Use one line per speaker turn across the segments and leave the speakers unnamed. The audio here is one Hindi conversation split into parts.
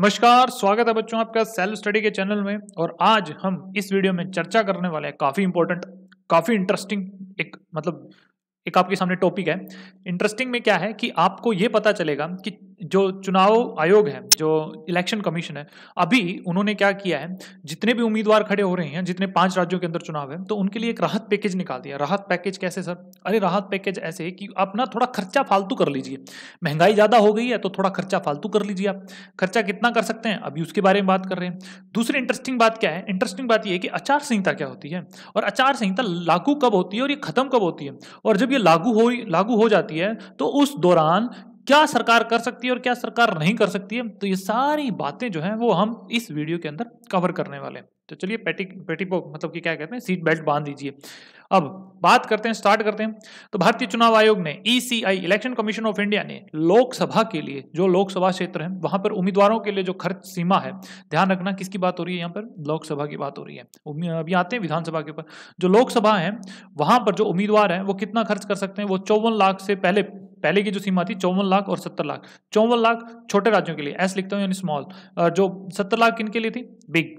नमस्कार स्वागत है बच्चों आपका सेल्फ स्टडी के चैनल में और आज हम इस वीडियो में चर्चा करने वाले हैं काफ़ी इंपॉर्टेंट काफ़ी इंटरेस्टिंग एक मतलब एक आपके सामने टॉपिक है इंटरेस्टिंग में क्या है कि आपको ये पता चलेगा कि जो चुनाव आयोग है जो इलेक्शन कमीशन है अभी उन्होंने क्या किया है जितने भी उम्मीदवार खड़े हो रहे हैं जितने पांच राज्यों के अंदर चुनाव है तो उनके लिए एक राहत पैकेज निकाल दिया राहत पैकेज कैसे सर अरे राहत पैकेज ऐसे कि आप ना थोड़ा खर्चा फालतू कर लीजिए महंगाई ज़्यादा हो गई है तो थोड़ा खर्चा फालतू कर लीजिए आप खर्चा कितना कर सकते हैं अभी उसके बारे में बात कर रहे हैं दूसरी इंटरेस्टिंग बात क्या है इंटरेस्टिंग बात यह है कि आचार संहिता क्या होती है और आचार संहिता लागू कब होती है और ये खत्म कब होती है और जब ये लागू हो लागू हो जाती है तो उस दौरान क्या सरकार कर सकती है और क्या सरकार नहीं कर सकती है तो ये सारी बातें जो हैं वो हम इस वीडियो के अंदर कवर करने वाले हैं तो चलिए पेटी पेटी मतलब कि क्या कहते हैं सीट बेल्ट बांध दीजिए अब बात करते हैं स्टार्ट करते हैं तो भारतीय चुनाव आयोग ने ECI election commission of India ने लोकसभा के लिए जो लोकसभा क्षेत्र है वहां पर उम्मीदवारों के लिए जो खर्च सीमा है ध्यान रखना किसकी बात हो रही है यहाँ पर लोकसभा की बात हो रही है अभी आते हैं विधानसभा के ऊपर जो लोकसभा है वहां पर जो उम्मीदवार है वो कितना खर्च कर सकते हैं वो चौवन लाख से पहले पहले की जो सीमा थी चौवन लाख और सत्तर लाख चौवन लाख छोटे राज्यों के लिए ऐसा लिखता हूँ यानी स्मॉल जो सत्तर लाख किन के लिए थी बिग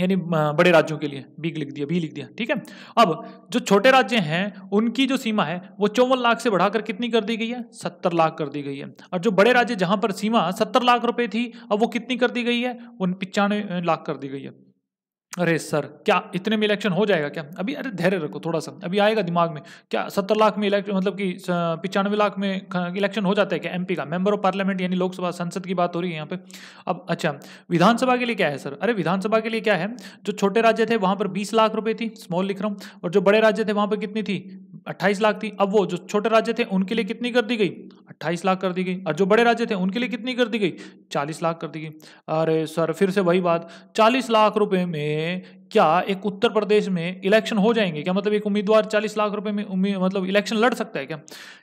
यानी हम्म। बड़े राज्यों के लिए बी लिख दिया बी लिख दिया ठीक है अब जो छोटे राज्य हैं उनकी जो सीमा है वो चौवन लाख से बढ़ाकर कितनी कर दी गई है सत्तर लाख कर दी गई है और जो बड़े राज्य जहां पर सीमा सत्तर लाख रुपए थी अब वो कितनी कर दी गई है वो पिचानवे लाख कर दी गई है अरे सर क्या इतने में इलेक्शन हो जाएगा क्या अभी अरे धैर्य रखो थोड़ा सा अभी आएगा दिमाग में क्या सत्तर लाख में इलेक्शन मतलब कि पचानवे लाख में इलेक्शन हो जाता है क्या एमपी का मेंबर ऑफ पार्लियामेंट यानी लोकसभा संसद की बात हो रही है यहाँ पे अब अच्छा विधानसभा के लिए क्या है सर अरे विधानसभा के लिए क्या है जो छोटे राज्य थे वहाँ पर बीस लाख रुपये थी स्मॉल लिख रहा हूँ और जो बड़े राज्य थे वहाँ पर कितनी थी अट्ठाईस लाख थी अब वो जो छोटे राज्य थे उनके लिए कितनी कर दी गई अट्ठाईस लाख कर दी गई और जो बड़े राज्य थे उनके लिए कितनी कर दी गई चालीस लाख कर दी गई अरे सर फिर से वही बात चालीस लाख रुपए में क्या एक उत्तर प्रदेश में इलेक्शन हो जाएंगे क्या मतलब एक उम्मीदवार चालीस लाख रुपए में मतलब इलेक्शन लड़ सकता है क्या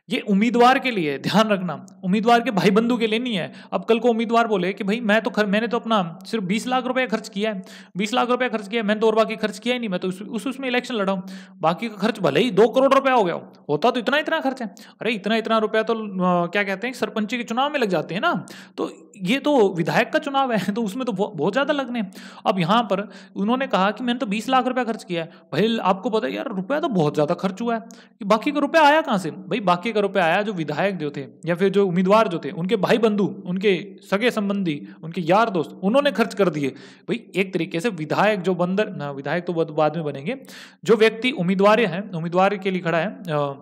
ये उम्मीदवार के लिए ध्यान रखना उम्मीदवार के भाई बंधु के लिए नहीं है अब कल को उम्मीदवार बोले कि भाई मैं तो खर, मैंने तो अपना सिर्फ बीस लाख रुपया खर्च किया है बीस लाख रुपया खर्च किया है मैंने तो और बाकी खर्च किया ही नहीं मैं तो उस, उसमें इलेक्शन लड़ा बाकी का खर्च भले ही दो करोड़ रुपया हो गया होता तो इतना इतना खर्च है अरे इतना इतना रुपया तो क्या कहते हैं सरपंची के चुनाव में लग जाते हैं ना तो ये तो विधायक का चुनाव है तो उसमें तो बहुत ज़्यादा लगने अब यहाँ पर उन्होंने कहा कि मैंने तो बीस लाख रुपया खर्च किया है भाई आपको पता है यार रुपया तो बहुत ज़्यादा खर्च हुआ है कि बाकी का रुपया आया कहाँ से भाई बाकी का रुपया आया जो विधायक जो थे या फिर जो उम्मीदवार जो थे उनके भाई बंधु उनके सगे संबंधी उनके यार दोस्त उन्होंने खर्च कर दिए भाई एक तरीके से विधायक जो बंदर ना विधायक तो बाद में बनेंगे जो व्यक्ति उम्मीदवार हैं उम्मीदवार के लिए खड़ा है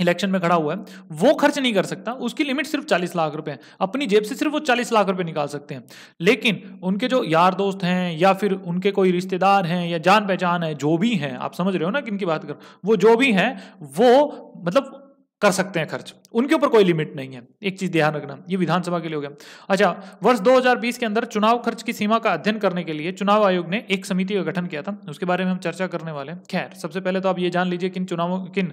इलेक्शन में खड़ा हुआ है वो खर्च नहीं कर सकता उसकी लिमिट सिर्फ चालीस लाख रुपए है अपनी जेब से सिर्फ वो चालीस लाख रुपए निकाल सकते हैं लेकिन उनके जो यार दोस्त हैं या फिर उनके कोई रिश्तेदार हैं या जान पहचान है जो भी हैं आप समझ रहे हो ना किन की बात कर वो जो भी हैं वो मतलब कर सकते हैं खर्च उनके ऊपर कोई लिमिट नहीं है एक चीज ध्यान रखना ये विधानसभा के लिए हो गया अच्छा वर्ष 2020 के अंदर चुनाव खर्च की सीमा का अध्ययन करने के लिए चुनाव आयोग ने एक समिति का गठन किया था उसके बारे में हम चर्चा करने वाले हैं खैर सबसे पहले तो आप ये जान लीजिए किन चुनावों किन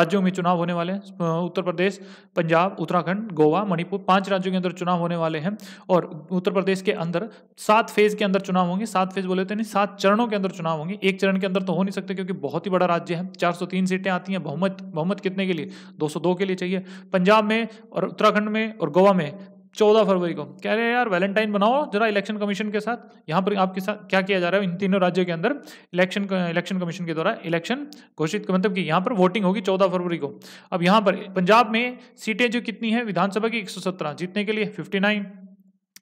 राज्यों में चुनाव होने वाले हैं उत्तर प्रदेश पंजाब उत्तराखंड गोवा मणिपुर पांच राज्यों के अंदर चुनाव होने वाले हैं और उत्तर प्रदेश के अंदर सात फेज के अंदर चुनाव होंगे सात फेज बोले तो नहीं सात चरणों के अंदर चुनाव होंगे एक चरण के अंदर तो हो नहीं सकते क्योंकि बहुत ही बड़ा राज्य है चार सीटें आती हैं बहुमत बहुमत कितने के लिए 202 के लिए चाहिए पंजाब में और उत्तराखंड में और गोवा में चौदह फरवरी को कह रहे हैं यार वैलेंटाइन बनाओ जरा इलेक्शन कमीशन के साथ यहाँ पर आपके साथ क्या किया जा रहा है इन तीनों राज्यों के अंदर इलेक्शन इलेक्शन कमीशन के द्वारा इलेक्शन घोषित मतलब कि यहाँ पर वोटिंग होगी चौदह फरवरी को अब यहाँ पर पंजाब में सीटें जो कितनी है विधानसभा की एक जीतने के लिए फिफ्टी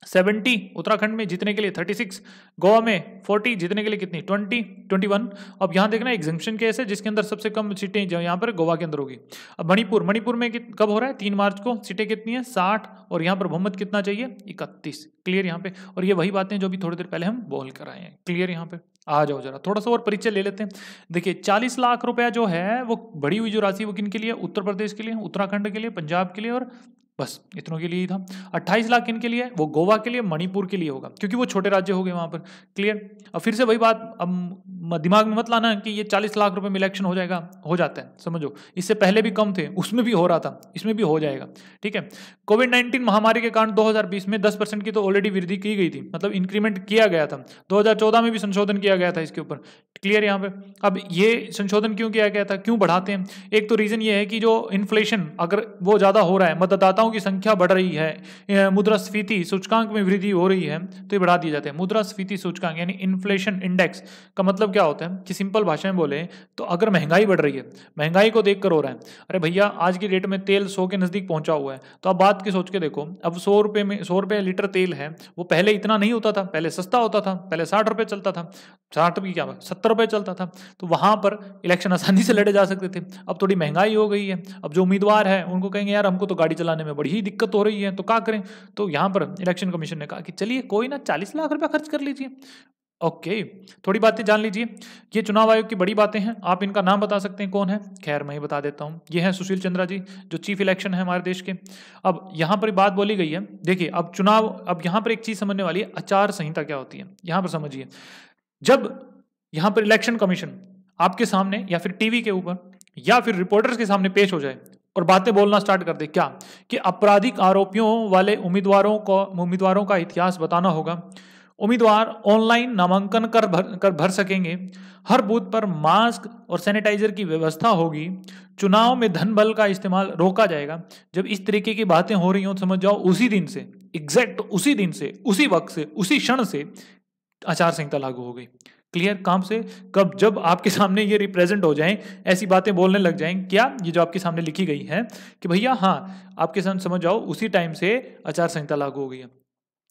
सेवेंटी उत्तराखंड में जीतने के लिए थर्टी सिक्स गोवा में फोर्टी जीतने के लिए कितनी ट्वेंटी ट्वेंटी वन अब यहाँ देखना एग्जिबिशन केस है जिसके अंदर सबसे कम सीटें जो यहाँ पर गोवा के अंदर होगी अब मणिपुर मणिपुर में कब हो रहा है तीन मार्च को सीटें कितनी है साठ और यहाँ पर बहुमत कितना चाहिए इकतीस क्लियर यहाँ पे और ये वही बातें जो भी थोड़ी देर पहले हम बोल कर आए हैं क्लियर यहाँ पे आ जाओ जरा थोड़ा सा और परिचय ले लेते हैं देखिए चालीस लाख रुपया जो है वो बड़ी हुई जो राशि वो किन के लिए उत्तर प्रदेश के लिए उत्तराखंड के लिए पंजाब के लिए और बस इतनों के लिए ही था अट्ठाईस लाख किन के लिए वो गोवा के लिए मणिपुर के लिए होगा क्योंकि वो छोटे राज्य हो गए वहां पर क्लियर अब फिर से वही बात अब दिमाग में मत लाना कि ये चालीस लाख रुपए में इलेक्शन हो जाएगा हो जाता है समझो इससे पहले भी कम थे उसमें भी हो रहा था इसमें भी हो जाएगा ठीक है कोविड नाइन्टीन महामारी के कारण 2020 में 10 परसेंट की तो ऑलरेडी वृद्धि की गई थी मतलब इंक्रीमेंट किया गया था 2014 में भी संशोधन किया गया था इसके ऊपर क्लियर यहाँ पे अब ये संशोधन क्यों किया गया था क्यों बढ़ाते हैं एक तो रीज़न ये है कि जो इन्फ्लेशन अगर वो ज़्यादा हो रहा है मतदाताओं की संख्या बढ़ रही है मुद्रास्फीति सूचकांक में वृद्धि हो रही है तो ये बढ़ा दिए जाते हैं मुद्रास्फीति सूचकांक यानी इन्फ्लेशन इंडेक्स का मतलब मतलब क्या होता है कि सिंपल भाषा में बोले तो अगर महंगाई बढ़ रही है महंगाई को देख कर हो रहा है अरे भैया आज की डेट में तेल सौ के नज़दीक पहुंचा हुआ है तो आप बात की सोच के देखो अब सौ रुपये में सौ रुपये लीटर तेल है वो पहले इतना नहीं होता था पहले सस्ता होता था पहले साठ रुपये चलता था साठ रुपये क्या सत्तर रुपये चलता था तो वहाँ पर इलेक्शन आसानी से लड़े जा सकते थे अब थोड़ी महंगाई हो गई है अब जो उम्मीदवार है उनको कहेंगे यार हमको तो गाड़ी चलाने में बड़ी ही दिक्कत हो रही है तो क्या करें तो यहाँ पर इलेक्शन कमीशन ने कहा कि चलिए कोई ना चालीस लाख रुपया खर्च कर लीजिए ओके थोड़ी बातें जान लीजिए ये चुनाव आयोग की बड़ी बातें हैं आप इनका नाम बता सकते हैं कौन है खैर मैं ही बता देता हूँ ये हैं सुशील चंद्रा जी जो चीफ इलेक्शन है हमारे देश के अब यहाँ पर बात बोली गई है देखिए अब चुनाव अब यहाँ पर एक चीज़ समझने वाली है आचार संहिता क्या होती है यहाँ पर समझिए जब यहाँ पर इलेक्शन कमीशन आपके सामने या फिर टीवी के ऊपर या फिर रिपोर्टर्स के सामने पेश हो जाए और बातें बोलना स्टार्ट कर दे क्या कि आपराधिक आरोपियों वाले उम्मीदवारों को उम्मीदवारों का इतिहास बताना होगा उम्मीदवार ऑनलाइन नामांकन कर भर कर भर सकेंगे हर बूथ पर मास्क और सैनिटाइजर की व्यवस्था होगी चुनाव में धन बल का इस्तेमाल रोका जाएगा जब इस तरीके की बातें हो रही हों समझ जाओ उसी दिन से एग्जैक्ट उसी दिन से उसी वक्त से उसी क्षण से आचार संहिता लागू हो गई क्लियर काम से कब जब आपके सामने ये रिप्रेजेंट हो जाएं ऐसी बातें बोलने लग जाएं क्या ये जो आपके सामने लिखी गई है कि भैया हाँ आपके सामने समझ जाओ उसी टाइम से आचार संहिता लागू हो गई है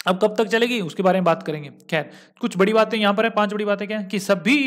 अब कब तक चलेगी उसके बारे में बात करेंगे खैर कुछ बड़ी बातें यहाँ पर है पांच बड़ी बातें क्या है कि सभी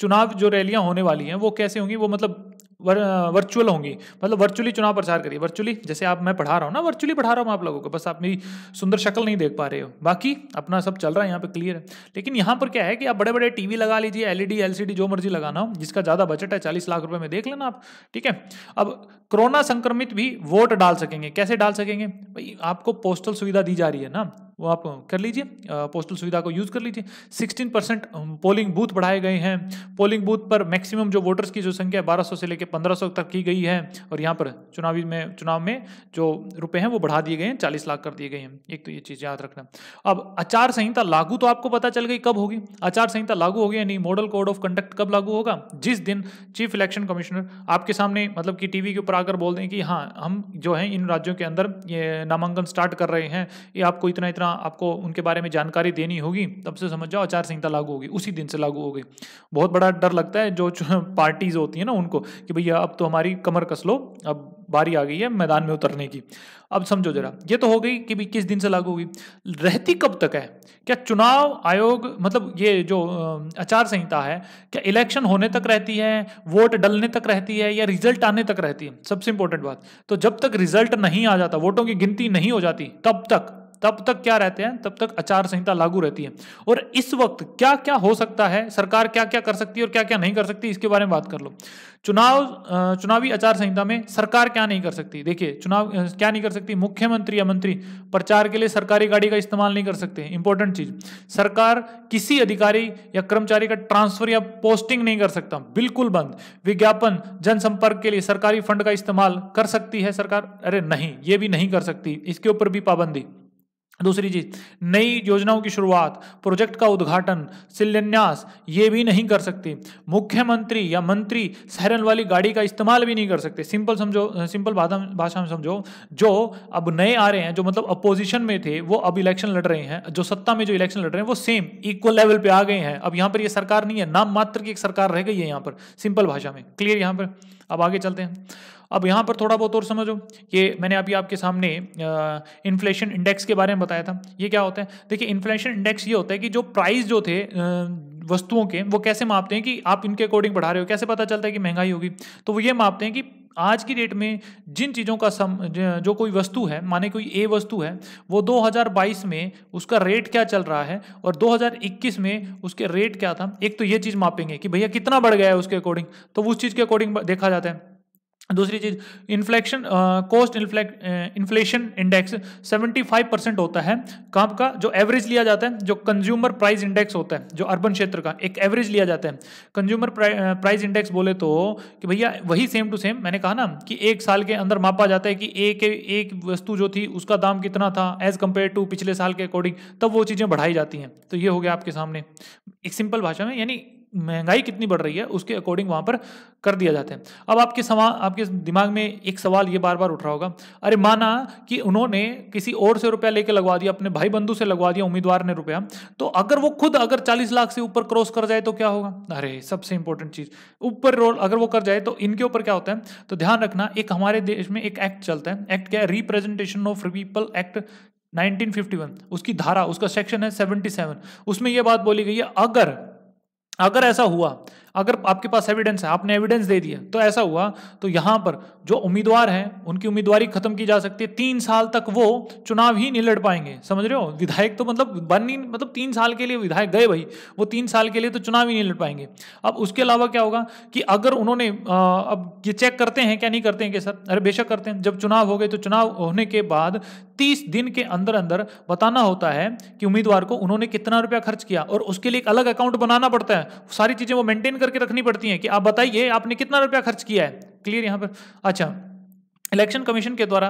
चुनाव जो रैलियाँ होने वाली हैं वो कैसे होंगी वो मतलब वर, वर्चुअल होंगी मतलब वर्चुअली चुनाव प्रचार करिए वर्चुअली जैसे आप मैं पढ़ा रहा हूँ ना वर्चुअली पढ़ा रहा हूँ आप लोगों को बस आप मेरी सुंदर शक्ल नहीं देख पा रहे हो बाकी अपना सब चल रहा है यहाँ पे क्लियर है लेकिन यहाँ पर क्या है कि आप बड़े बड़े टीवी लगा लीजिए एलईडी एलसीडी e जो मर्जी लगाना हो जिसका ज़्यादा बजट है चालीस लाख रुपये में देख लेना आप ठीक है अब कोरोना संक्रमित भी वोट डाल सकेंगे कैसे डाल सकेंगे भाई आपको पोस्टल सुविधा दी जा रही है ना वो आप कर लीजिए पोस्टल सुविधा को यूज़ कर लीजिए 16 परसेंट पोलिंग बूथ बढ़ाए गए हैं पोलिंग बूथ पर मैक्सिमम जो वोटर्स की जो संख्या है सौ से लेकर सौ तक की गई है और यहाँ पर चुनावी में चुनाव में जो रुपए हैं वो बढ़ा दिए गए हैं चालीस लाख कर दिए गए हैं एक तो ये चीज़ याद रखना अब आचार संहिता लागू तो आपको पता चल गई कब होगी आचार संहिता लागू होगी यानी मॉडल कोड ऑफ कंडक्ट कब लागू होगा जिस दिन चीफ इलेक्शन कमिश्नर आपके सामने मतलब कि टीवी के ऊपर आकर बोल दें कि हाँ हम जो हैं इन राज्यों के अंदर ये नामांकन स्टार्ट कर रहे हैं ये आपको इतना इतना आपको उनके बारे में जानकारी देनी होगी तब से समझ जाओ आचार संहिता लागू होगी उसी दिन से लागू होगी बहुत बड़ा डर लगता है जो पार्टीज होती है ना उनको कि भैया अब तो हमारी कमर कस लो अब बारी आ गई है मैदान में उतरने की अब समझो जरा ये तो हो गई कि किस दिन से लागू होगी रहती कब तक है क्या चुनाव आयोग मतलब ये जो आचार संहिता है क्या इलेक्शन होने तक रहती है वोट डलने तक रहती है या रिजल्ट आने तक रहती है सबसे इंपॉर्टेंट बात तो जब तक रिजल्ट नहीं आ जाता वोटों की गिनती नहीं हो जाती तब तक तब तक क्या रहते हैं तब तक आचार संहिता लागू रहती है और इस वक्त क्या क्या हो सकता है सरकार क्या क्या कर सकती है और क्या क्या नहीं कर सकती इसके बारे में बात कर लो चुनाव चुनावी आचार संहिता में सरकार क्या नहीं कर सकती देखिए चुनाव क्या नहीं कर सकती मुख्यमंत्री या मंत्री प्रचार के लिए सरकारी गाड़ी का इस्तेमाल नहीं कर सकते इंपॉर्टेंट चीज सरकार किसी अधिकारी या कर्मचारी का ट्रांसफर या पोस्टिंग नहीं कर सकता बिल्कुल बंद विज्ञापन जनसंपर्क के लिए सरकारी फंड का इस्तेमाल कर सकती है सरकार अरे नहीं ये भी नहीं कर सकती इसके ऊपर भी पाबंदी दूसरी चीज नई योजनाओं की शुरुआत प्रोजेक्ट का उद्घाटन शिलान्यास ये भी नहीं कर सकती मुख्यमंत्री या मंत्री सहरन वाली गाड़ी का इस्तेमाल भी नहीं कर सकते सिंपल समझो सिंपल भाषा में समझो जो अब नए आ रहे हैं जो मतलब अपोजिशन में थे वो अब इलेक्शन लड़ रहे हैं जो सत्ता में जो इलेक्शन लड़ रहे हैं वो सेम इक्वल लेवल पर आ गए हैं अब यहाँ पर ये सरकार नहीं है नाम मात्र की एक सरकार रह गई है यहाँ पर सिंपल भाषा में क्लियर यहाँ पर अब आगे चलते हैं अब यहाँ पर थोड़ा बहुत और समझो कि मैंने अभी आपके सामने इन्फ्लेशन इंडेक्स के बारे में बताया था ये क्या होता है देखिए इन्फ्लेशन इंडेक्स ये होता है कि जो प्राइस जो थे वस्तुओं के वो कैसे मापते हैं कि आप इनके अकॉर्डिंग बढ़ा रहे हो कैसे पता चलता है कि महंगाई होगी तो वो ये मापते हैं कि आज की डेट में जिन चीज़ों का सम जो कोई वस्तु है माने कोई ए वस्तु है वो 2022 में उसका रेट क्या चल रहा है और 2021 में उसके रेट क्या था एक तो ये चीज़ मापेंगे कि भैया कितना बढ़ गया है उसके अकॉर्डिंग तो उस चीज़ के अकॉर्डिंग देखा जाता है दूसरी चीज inflection cost inflation index 75 percent होता है कहाँ का जो एवरेज लिया जाता है जो कंज्यूमर प्राइस इंडेक्स होता है जो अर्बन क्षेत्र का एक एवरेज लिया जाता है कंज्यूमर प्राइस इंडेक्स बोले तो कि भैया वही सेम टू सेम मैंने कहा ना कि एक साल के अंदर मापा जाता है कि एक एक वस्तु जो थी उसका दाम कितना था एज कंपेयर टू पिछले साल के अकॉर्डिंग तब वो चीज़ें बढ़ाई जाती हैं तो ये हो गया आपके सामने एक सिंपल भाषा में यानी महंगाई कितनी बढ़ रही है उसके अकॉर्डिंग वहां पर कर दिया जाता है अब आपके समा आपके दिमाग में एक सवाल ये बार बार उठ रहा होगा अरे माना कि उन्होंने किसी और से रुपया लेके लगवा दिया अपने भाई बंधु से लगवा दिया उम्मीदवार ने रुपया तो अगर वो खुद अगर चालीस लाख से ऊपर क्रॉस कर जाए तो क्या होगा अरे सबसे इंपॉर्टेंट चीज़ ऊपर रोल अगर वो कर जाए तो इनके ऊपर क्या होता है तो ध्यान रखना एक हमारे देश में एक एक्ट चलता है एक्ट क्या है रिप्रेजेंटेशन ऑफ पीपल एक्ट 1951 उसकी धारा उसका सेक्शन है 77 उसमें यह बात बोली गई है अगर अगर ऐसा हुआ अगर आपके पास एविडेंस है आपने एविडेंस दे दिया तो ऐसा हुआ तो यहां पर जो उम्मीदवार हैं उनकी उम्मीदवारी खत्म की जा सकती है तीन साल तक वो चुनाव ही नहीं लड़ पाएंगे समझ रहे हो विधायक तो मतलब बन ही मतलब तीन साल के लिए विधायक गए भाई वो तीन साल के लिए तो चुनाव ही नहीं लड़ पाएंगे अब उसके अलावा क्या होगा कि अगर उन्होंने अब ये चेक करते हैं क्या नहीं करते हैं कि सर अरे बेशक करते हैं जब चुनाव हो गए तो चुनाव होने के बाद तीस दिन के अंदर अंदर बताना होता है कि उम्मीदवार को उन्होंने कितना रुपया खर्च किया और उसके लिए एक अलग अकाउंट बनाना पड़ता है सारी चीजें वो मेंटेन कर करके रखनी पड़ती है कि आप बताइए आपने कितना रुपया खर्च किया है क्लियर यहाँ पर अच्छा इलेक्शन कमीशन के द्वारा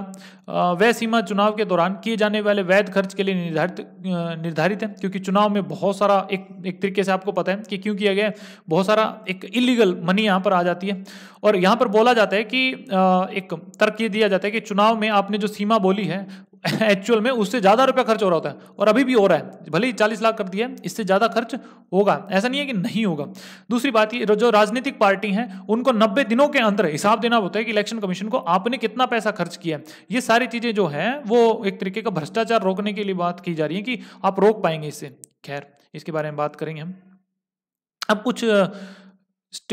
वह सीमा चुनाव के दौरान किए जाने वाले वैध खर्च के लिए निर्धारित निर्धारित है क्योंकि चुनाव में बहुत सारा एक एक तरीके से आपको पता है कि क्यों किया गया बहुत सारा एक इलीगल मनी यहाँ पर आ जाती है और यहाँ पर बोला जाता है कि एक तर्क ये दिया जाता है कि चुनाव में आपने जो सीमा बोली है एक्चुअल में उससे ज़्यादा रुपया खर्च हो रहा होता है और अभी भी हो रहा है भले ही चालीस लाख कर दिया इससे ज़्यादा खर्च होगा ऐसा नहीं है कि नहीं होगा दूसरी बात ये जो राजनीतिक पार्टी है उनको नब्बे दिनों के अंदर हिसाब देना होता है कि इलेक्शन कमीशन को आपने कितना पैसा खर्च किया ये सारी चीज़ें जो है वो एक तरीके का भ्रष्टाचार रोकने के लिए बात की जा रही है कि आप रोक पाएंगे इससे खैर इसके बारे में बात करेंगे हम अब कुछ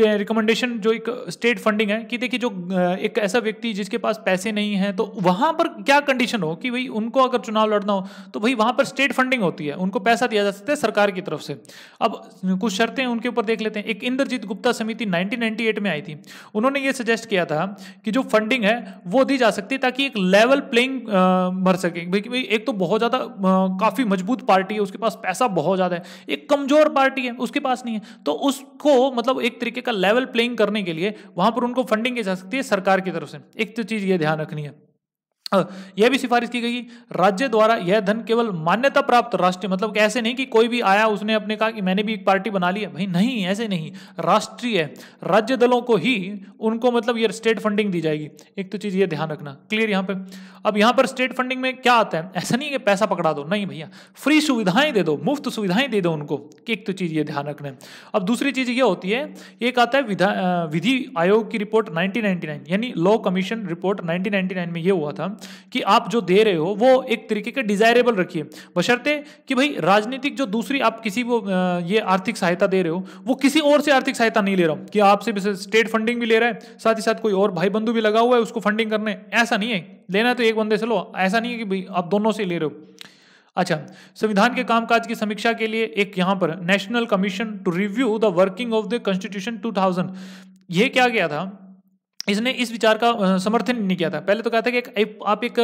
रिकमेंडेशन जो एक स्टेट uh, फंडिंग है कि देखिए जो uh, एक ऐसा व्यक्ति जिसके पास पैसे नहीं है तो वहां पर क्या कंडीशन हो कि भाई उनको अगर चुनाव लड़ना हो तो भाई वहां पर स्टेट फंडिंग होती है उनको पैसा दिया जा सकता है सरकार की तरफ से अब कुछ शर्तें उनके ऊपर देख लेते हैं एक इंद्रजीत गुप्ता समिति नाइनटीन में आई थी उन्होंने ये सजेस्ट किया था कि जो फंडिंग है वो दी जा सकती है ताकि एक लेवल प्लेइंग भर सके भाई एक तो बहुत ज़्यादा uh, काफ़ी मजबूत पार्टी है उसके पास पैसा बहुत ज़्यादा है एक कमज़ोर पार्टी है उसके पास नहीं है तो उसको मतलब एक तरीके का लेवल प्लेइंग करने के लिए वहां पर उनको फंडिंग की जा सकती है सरकार की तरफ से एक तो चीज यह ध्यान रखनी है यह भी सिफारिश की गई राज्य द्वारा यह धन केवल मान्यता प्राप्त राष्ट्रीय मतलब ऐसे नहीं कि कोई भी आया उसने अपने कहा कि मैंने भी एक पार्टी बना ली है भाई नहीं ऐसे नहीं राष्ट्रीय राज्य दलों को ही उनको मतलब यह स्टेट फंडिंग दी जाएगी एक तो चीज़ यह ध्यान रखना क्लियर यहां पे अब यहाँ पर स्टेट फंडिंग में क्या आता है ऐसा नहीं कि पैसा पकड़ा दो नहीं भैया फ्री सुविधाएं दे दो मुफ्त सुविधाएं दे दो उनको एक तो चीज़ ये ध्यान रखना है अब दूसरी चीज़ ये होती है एक आता है विधि आयोग की रिपोर्ट 1999 यानी लॉ कमीशन रिपोर्ट 1999 में ये हुआ था कि आप जो दे रहे हो वो एक तरीके के डिजायरेबल रखिए बशर्ते कि भाई राजनीतिक जो दूसरी आप किसी को ये आर्थिक सहायता दे रहे हो वो किसी और से आर्थिक सहायता नहीं ले रहा हूँ कि आपसे स्टेट फंडिंग भी ले रहा है साथ ही साथ कोई और भाई बंधु भी लगा हुआ है उसको फंडिंग करने ऐसा नहीं है लेना तो एक बंदे से लो ऐसा नहीं है कि भाई आप दोनों से ले रहे हो अच्छा संविधान के कामकाज की समीक्षा के लिए एक यहाँ पर national commission to review the working of the constitution 2000 ये क्या गया था इसने इस विचार का समर्थन नहीं किया था पहले तो कहा था कि एक, आप एक,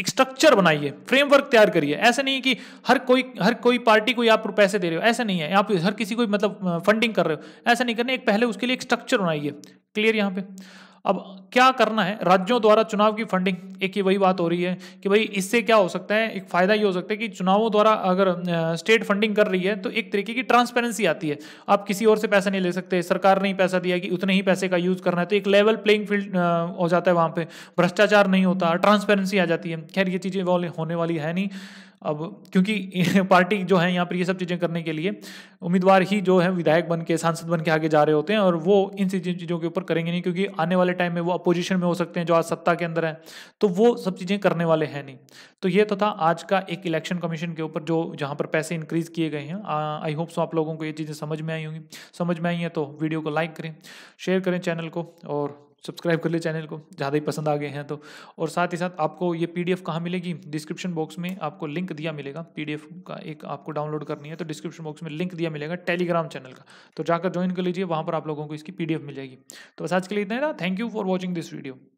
एक स्ट्रक्चर बनाइए फ्रेमवर्क तैयार करिए ऐसा नहीं कि हर कोई हर कोई पार्टी को आप पैसे दे रहे हो ऐसा नहीं है आप हर किसी को मतलब फंडिंग कर रहे हो ऐसा नहीं करना एक पहले उसके लिए एक स्ट्रक्चर बनाइए क्लियर यहाँ पे अब क्या करना है राज्यों द्वारा चुनाव की फंडिंग एक ही वही बात हो रही है कि भाई इससे क्या हो सकता है एक फायदा ये हो सकता है कि चुनावों द्वारा अगर स्टेट फंडिंग कर रही है तो एक तरीके की ट्रांसपेरेंसी आती है आप किसी और से पैसा नहीं ले सकते सरकार ने ही पैसा दिया कि उतने ही पैसे का यूज करना है तो एक लेवल प्लेइंग फील्ड हो जाता है वहां पर भ्रष्टाचार नहीं होता ट्रांसपेरेंसी आ जाती है खैर ये चीज़ें होने वाली है नहीं अब क्योंकि पार्टी जो है यहाँ पर ये सब चीज़ें करने के लिए उम्मीदवार ही जो है विधायक बन के सांसद बन के आगे जा रहे होते हैं और वो इन चीज़ों के ऊपर करेंगे नहीं क्योंकि आने वाले टाइम में वो अपोजिशन में हो सकते हैं जो आज सत्ता के अंदर है तो वो सब चीज़ें करने वाले हैं नहीं तो ये तो था आज का एक इलेक्शन कमीशन के ऊपर जो जहाँ पर पैसे इंक्रीज़ किए गए हैं आई होप सो आप लोगों को ये चीज़ें समझ में आई होंगी समझ में आई हैं तो वीडियो को लाइक करें शेयर करें चैनल को और सब्सक्राइब कर ले चैनल को ज़्यादा ही पसंद आ गए हैं तो और साथ ही साथ आपको ये पी डी एफ कहाँ मिलेगी डिस्क्रिप्शन बॉक्स में आपको लिंक दिया मिलेगा पी डी एफ का एक आपको डाउनलोड करनी है तो डिस्क्रिप्शन बॉक्स में लिंक दिया मिलेगा टेलीग्राम चैनल का तो जाकर ज्वाइन कर लीजिए वहाँ पर आप लोगों को इसकी पी डी एफ मिल जाएगी तो बस आज के लिए इतना thank you for watching this video